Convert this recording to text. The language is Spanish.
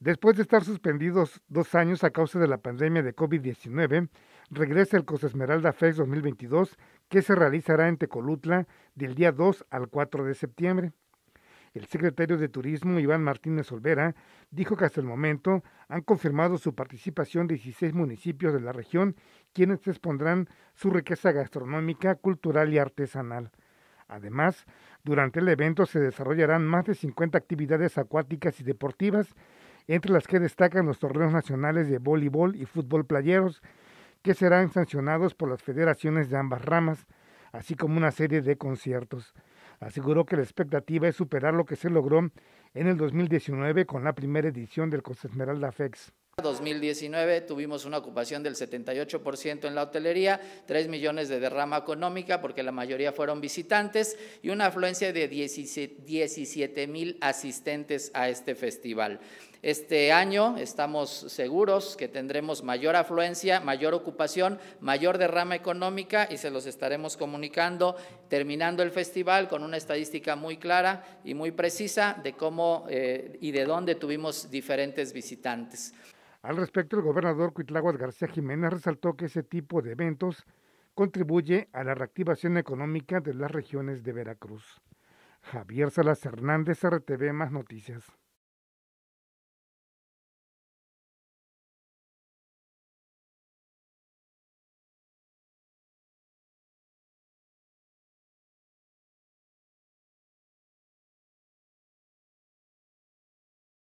Después de estar suspendidos dos años a causa de la pandemia de COVID-19, regresa el Cos Esmeralda Fest 2022 que se realizará en Tecolutla del día 2 al 4 de septiembre. El secretario de Turismo, Iván Martínez Olvera, dijo que hasta el momento han confirmado su participación 16 municipios de la región, quienes expondrán su riqueza gastronómica, cultural y artesanal. Además, durante el evento se desarrollarán más de 50 actividades acuáticas y deportivas, entre las que destacan los torneos nacionales de voleibol y fútbol playeros, que serán sancionados por las federaciones de ambas ramas, así como una serie de conciertos. Aseguró que la expectativa es superar lo que se logró en el 2019 con la primera edición del Costa Esmeralda FEX. 2019 tuvimos una ocupación del 78% en la hotelería, 3 millones de derrama económica porque la mayoría fueron visitantes y una afluencia de 17 mil asistentes a este festival. Este año estamos seguros que tendremos mayor afluencia, mayor ocupación, mayor derrama económica y se los estaremos comunicando terminando el festival con una estadística muy clara y muy precisa de cómo eh, y de dónde tuvimos diferentes visitantes. Al respecto, el gobernador Cuitláhuac García Jiménez resaltó que ese tipo de eventos contribuye a la reactivación económica de las regiones de Veracruz. Javier Salas Hernández, RTV Más Noticias.